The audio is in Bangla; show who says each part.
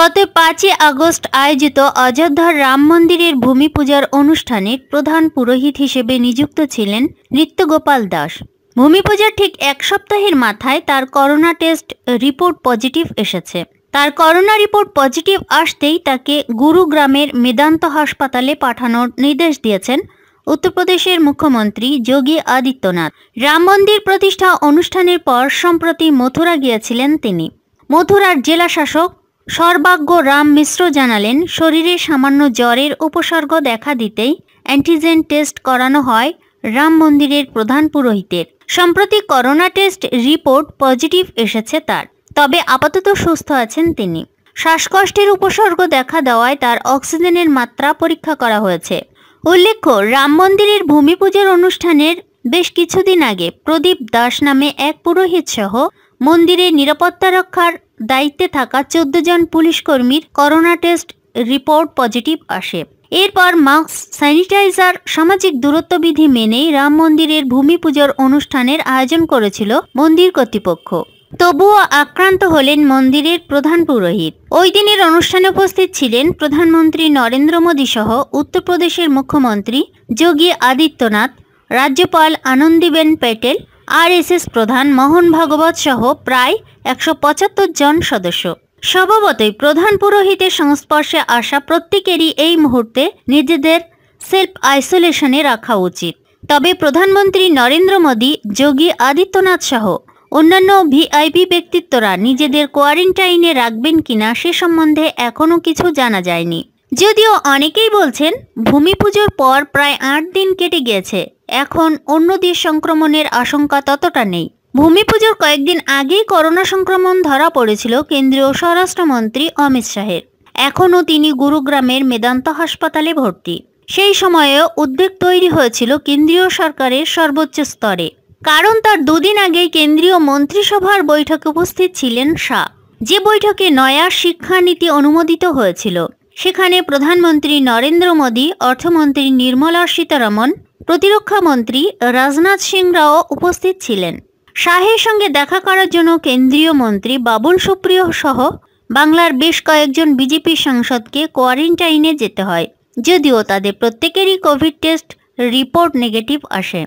Speaker 1: গত পাঁচই আগস্ট আয়োজিত অযোধ্যার রাম মন্দিরের ভূমি পূজার অনুষ্ঠানে প্রধান পুরোহিত হিসেবে নিযুক্ত ছিলেন নৃত্যগোপাল দাস ভূমি পূজার ঠিক এক সপ্তাহের মাথায় তার করোনা টেস্ট রিপোর্ট পজিটিভ এসেছে তার করোনা রিপোর্ট পজিটিভ আসতেই তাকে গুরুগ্রামের মেদান্ত হাসপাতালে পাঠানোর নির্দেশ দিয়েছেন উত্তরপ্রদেশের মুখ্যমন্ত্রী যোগী আদিত্যনাথ রাম মন্দির প্রতিষ্ঠা অনুষ্ঠানের পর সম্প্রতি মথুরা গিয়েছিলেন তিনি মথুরার জেলা শাসক সর্বাগ্য রাম মিশ্র জানালেন শরীরে সামান্য জ্বরের উপসর্গ দেখা দিতেই অ্যান্টিজেন টেস্ট করানো হয় রাম মন্দিরের প্রধান পুরোহিতের সম্প্রতি করোনা টেস্ট রিপোর্ট পজিটিভ এসেছে তার তবে আপাতত সুস্থ আছেন তিনি শ্বাসকষ্টের উপসর্গ দেখা দেওয়ায় তার অক্সিজেনের মাত্রা পরীক্ষা করা হয়েছে উল্লেখ্য রাম মন্দিরের ভূমি পুজোর অনুষ্ঠানের বেশ কিছুদিন আগে প্রদীপ দাস নামে এক পুরোহিত সহ মন্দিরে নিরাপত্তা রক্ষার দায়িত্বে থাকা চোদ্দ জন পুলিশ কর্মীর করোনা টেস্ট রিপোর্ট পজিটিভ আসে এরপর মাস্ক স্যানিটাইজার সামাজিক দূরত্ব বিধি মেনেই রাম মন্দিরের ভূমি পুজোর অনুষ্ঠানের আয়োজন করেছিল মন্দির কর্তৃপক্ষ তবুও আক্রান্ত হলেন মন্দিরের প্রধান পুরোহিত ওই দিনের অনুষ্ঠানে উপস্থিত ছিলেন প্রধানমন্ত্রী নরেন্দ্র মোদী সহ উত্তরপ্রদেশের মুখ্যমন্ত্রী যোগী আদিত্যনাথ রাজ্যপাল আনন্দিবেন প্যাটেল আরএসএস প্রধান মোহন ভাগবত সহ প্রায় একশো জন সদস্য স্বভাবতই প্রধান পুরোহিতের সংস্পর্শে আসা প্রত্যেকেরই এই মুহূর্তে নিজেদের সেলফ আইসোলেশনে রাখা উচিত তবে প্রধানমন্ত্রী নরেন্দ্র মোদী যোগী আদিত্যনাথ সহ অন্যান্য ভিআইপি ব্যক্তিত্বরা নিজেদের কোয়ারেন্টাইনে রাখবেন কিনা সে সম্বন্ধে এখনও কিছু জানা যায়নি যদিও অনেকেই বলছেন ভূমি পুজোর পর প্রায় আট দিন কেটে গেছে এখন অন্যদের সংক্রমণের আশঙ্কা ততটা নেই ভূমি পুজোর কয়েকদিন আগেই করোনা সংক্রমণ ধরা পড়েছিল কেন্দ্রীয় স্বরাষ্ট্রমন্ত্রী অমিত শাহের এখনও তিনি গুরুগ্রামের মেদান্ত হাসপাতালে ভর্তি সেই সময়েও উদ্বেগ তৈরি হয়েছিল কেন্দ্রীয় সরকারের সর্বোচ্চ স্তরে কারণ তার দুদিন আগেই কেন্দ্রীয় মন্ত্রিসভার বৈঠকে উপস্থিত ছিলেন শাহ যে বৈঠকে নয়া শিক্ষানীতি অনুমোদিত হয়েছিল সেখানে প্রধানমন্ত্রী নরেন্দ্র মোদী অর্থমন্ত্রী নির্মলা সীতারমন প্রতিরক্ষা মন্ত্রী রাজনাথ সিংরাও উপস্থিত ছিলেন শাহের সঙ্গে দেখা করার জন্য কেন্দ্রীয় মন্ত্রী বাবুল সুপ্রিয় সহ বাংলার বেশ কয়েকজন বিজেপি সাংসদকে কোয়ারেন্টাইনে যেতে হয় যদিও তাদের প্রত্যেকেরই কোভিড টেস্ট রিপোর্ট নেগেটিভ আসে